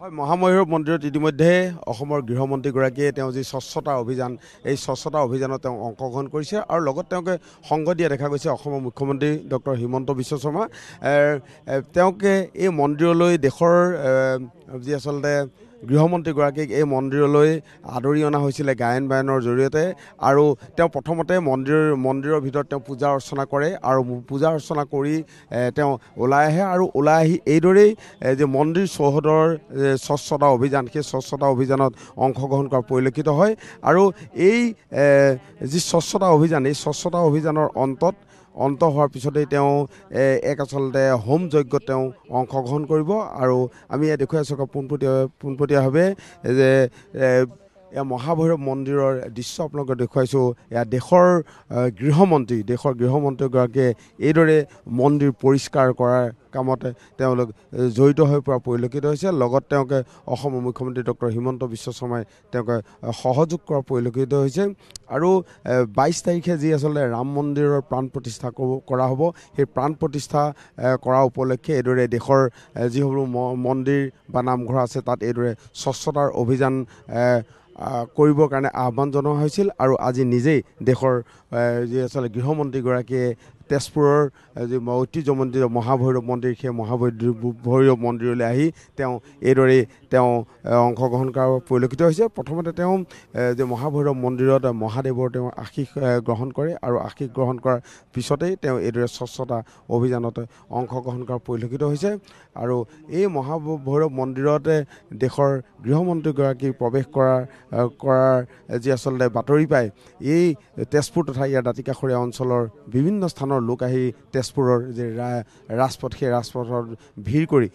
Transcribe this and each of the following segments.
হয় মহাময়ূৰ মন্দিৰত ইতিমধ্যে অসমৰ গৃহমন্ত্ৰীগৰাকীয়ে তেওঁ যি স্বচ্ছতা অভিযান এই স্বচ্ছতা অভিযানত তেওঁ অংশগ্ৰহণ কৰিছে আৰু লগত তেওঁকে সংগ দিয়া দেখা গৈছে অসমৰ মুখ্যমন্ত্ৰী ডক্টৰ হিমন্ত বিশ্ব শৰ্মা তেওঁকে এই মন্দিৰলৈ দেশৰ যি আচলতে গৃহমন্ত্ৰীগৰাকীক এই মন্দিৰলৈ আদৰি অনা হৈছিলে গায়ন বায়নৰ জৰিয়তে আৰু তেওঁ প্ৰথমতে মন্দিৰ মন্দিৰৰ ভিতৰত তেওঁ পূজা অৰ্চনা কৰে আৰু পূজা অৰ্চনা কৰি তেওঁ ওলাই আহে আৰু ওলাই আহি এইদৰেই যে মন্দিৰ চৌহদৰ স্বচ্ছতা অভিযান সেই স্বচ্ছতা অভিযানত অংশগ্ৰহণ কৰা পৰিলক্ষিত হয় আৰু এই যি স্বচ্ছতা অভিযান এই স্বচ্ছতা অভিযানৰ অন্তত অন্ত হোৱাৰ পিছতেই তেওঁ এক আচলতে হোম যজ্ঞত তেওঁ অংশগ্ৰহণ কৰিব আৰু আমি দেখুৱাই আছোঁ পোনপটীয়া পোনপটীয়াভাৱে যে এয়া মহাভৈৰৱ মন্দিৰৰ দৃশ্য আপোনালোকে দেখুৱাইছোঁ এয়া দেশৰ গৃহমন্ত্ৰী দেশৰ গৃহমন্ত্ৰীগৰাকীয়ে এইদৰে মন্দিৰ পৰিষ্কাৰ কৰাৰ কামতে তেওঁলোক জড়িত হৈ পৰা পৰিলক্ষিত হৈছে লগত তেওঁকে অসমৰ মুখ্যমন্ত্ৰী ডক্টৰ হিমন্ত বিশ্ব শৰ্মাই তেওঁকে সহযোগ কৰা পৰিলক্ষিত হৈছে আৰু বাইছ তাৰিখে যি আচলতে ৰাম মন্দিৰৰ প্ৰাণ প্ৰতিষ্ঠা কৰা হ'ব সেই প্ৰাণ প্ৰতিষ্ঠা কৰা উপলক্ষে এইদৰে দেশৰ যিসমূহ মন্দিৰ বা নামঘৰ আছে তাত এইদৰে স্বচ্ছতাৰ অভিযান কৰিবৰ কাৰণে আহ্বান জনোৱা হৈছিল আৰু আজি নিজেই দেশৰ যি আচলতে গৃহমন্ত্ৰীগৰাকীয়ে তেজপুৰৰ ঐতিহ্য মন্দিৰ মহাভৈৰৱ মন্দিৰ সেই মহাভৈৰৱ মন্দিৰলৈ আহি তেওঁ এইদৰেই তেওঁ অংশগ্ৰহণ কৰা পৰিলক্ষিত হৈছে প্ৰথমতে তেওঁ যে মহাভৈৰৱ মন্দিৰত মহাদেৱৰ তেওঁ আশীষ গ্ৰহণ কৰে আৰু আশীষ গ্ৰহণ কৰাৰ পিছতেই তেওঁ এইদৰে স্বচ্ছতা অভিযানত অংশগ্ৰহণ কৰা পৰিলক্ষিত হৈছে আৰু এই মহাভৈৰৱ মন্দিৰতে দেশৰ গৃহমন্ত্ৰীগৰাকী প্ৰৱেশ কৰাৰ কৰাৰ যি আচলতে বাতৰি পায় এই তেজপুৰ তথা ইয়াৰ দাঁতিকাষৰীয়া অঞ্চলৰ বিভিন্ন স্থানৰ ধৰণৰ লোক আহি তেজপুৰৰ যি ৰাজপথ সেই ৰাজপথত ভিৰ কৰি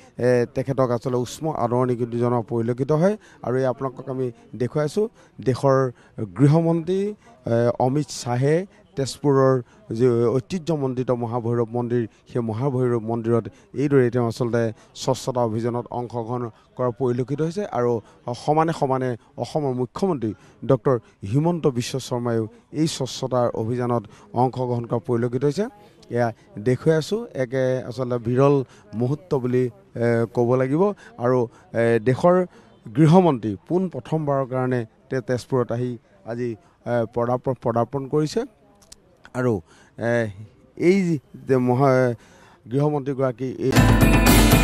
তেখেতক আচলতে উষ্ম আদৰণি জনোৱা পৰিলক্ষিত হয় আৰু এই আপোনালোকক আমি দেখুৱাইছোঁ দেশৰ গৃহমন্ত্ৰী অমিত শ্বাহে তেজপুৰৰ যি ঐতিহ্যমণ্ডিত মহাভৈৰৱ মন্দিৰ সেই মহাভৈৰৱ মন্দিৰত এইদৰে তেওঁ আচলতে স্বচ্ছতা অভিযানত অংশগ্ৰহণ কৰা পৰিলক্ষিত হৈছে আৰু সমানে সমানে অসমৰ মুখ্যমন্ত্ৰী ডক্টৰ হিমন্ত বিশ্ব শৰ্মায়ো এই স্বচ্ছতাৰ অভিযানত অংশগ্ৰহণ কৰা পৰিলক্ষিত হৈছে এয়া দেখুৱাই আছোঁ একে আচলতে বিৰল মুহূৰ্ত বুলি ক'ব লাগিব আৰু দেশৰ গৃহমন্ত্ৰী পোন প্ৰথমবাৰৰ কাৰণে তেওঁ তেজপুৰত আহি আজি পদাৰ্প পদাৰ্পণ কৰিছে আৰু এই যে মহ গৃহমন্ত্ৰীগৰাকী এই